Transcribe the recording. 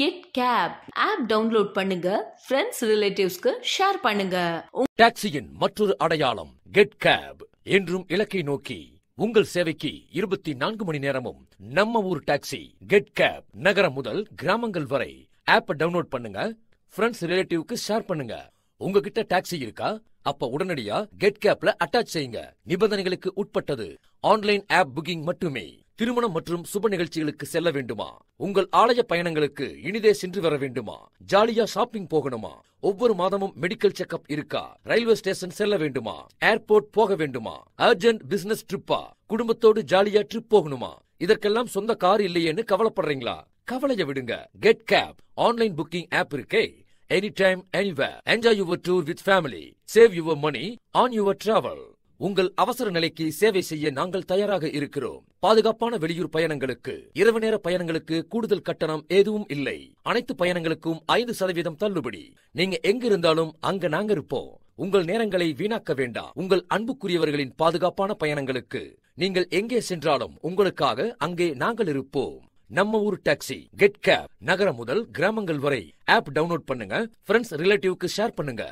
get cab app download பண்ணுங்க friends ரிலேட்டிவ்ஸ்க்கு share பண்ணுங்க டாக்ஸியின் மற்றொரு அடையாளம் கெட் கேப் என்றும் இலக்கை நோக்கி உங்கள் சேவைக்கு இருபத்தி நான்கு மணி நேரமும் நம்ம ஊர் டாக்ஸி கெட் கேப் நகரம் முதல் கிராமங்கள் வரை ஆப் டவுன்லோட் பண்ணுங்க ஃப்ரெண்ட்ஸ் ரிலேட்டிவ்க்கு ஷேர் பண்ணுங்க உங்ககிட்ட டாக்ஸி இருக்கா அப்ப உடனடியா கெட் கேப்ல அட்டாச் செய்யுங்க நிபந்தனைகளுக்கு உட்பட்டது ஆன்லைன் ஆப் புக்கிங் மட்டுமே திருமணம் மற்றும் சுப நிகழ்ச்சிகளுக்கு செல்ல வேண்டுமா உங்கள் ஆலய பயணங்களுக்கு இனிதே சென்று வர வேண்டுமா ஜாலியா ஷாப்பிங் போகணுமா ஒவ்வொரு மாதமும் மெடிக்கல் செக்அப் இருக்கா ரயில்வே ஸ்டேஷன் செல்ல வேண்டுமா ஏர்போர்ட் போக வேண்டுமா அர்ஜென்ட் பிசினஸ் ட்ரிப்பா குடும்பத்தோடு ஜாலியா ட்ரிப் போகணுமா இதற்கெல்லாம் சொந்த கார் இல்லையேன்னு கவலைப்படுறீங்களா கவலைய விடுங்க get cab online booking app இருக்கே any time anywhere enjoy your tour with family save your money on your travel உங்கள் அவசர நிலைக்கு சேவை செய்ய நாங்கள் தயாராக இருக்கிறோம் பாதுகாப்பான வெளியூர் பயணங்களுக்கு இரவு நேர பயணங்களுக்கு கூடுதல் கட்டணம் எதுவும் இல்லை அனைத்து பயணங்களுக்கும் ஐந்து சதவீதம் தள்ளுபடி நீங்க எங்க இருந்தாலும் அங்க நாங்க இருப்போம் உங்கள் நேரங்களை வீணாக்க வேண்டாம் உங்கள் அன்புக்குரியவர்களின் பாதுகாப்பான பயணங்களுக்கு நீங்கள் எங்கே சென்றாலும் உங்களுக்காக அங்கே நாங்கள் இருப்போம் நம்ம ஊர் டாக்ஸி கெட் கேப் நகரம் முதல் கிராமங்கள் வரை ஆப் டவுன்லோட் பண்ணுங்க ஃப்ரெண்ட்ஸ் ரிலேட்டிவ்க்கு ஷேர் பண்ணுங்க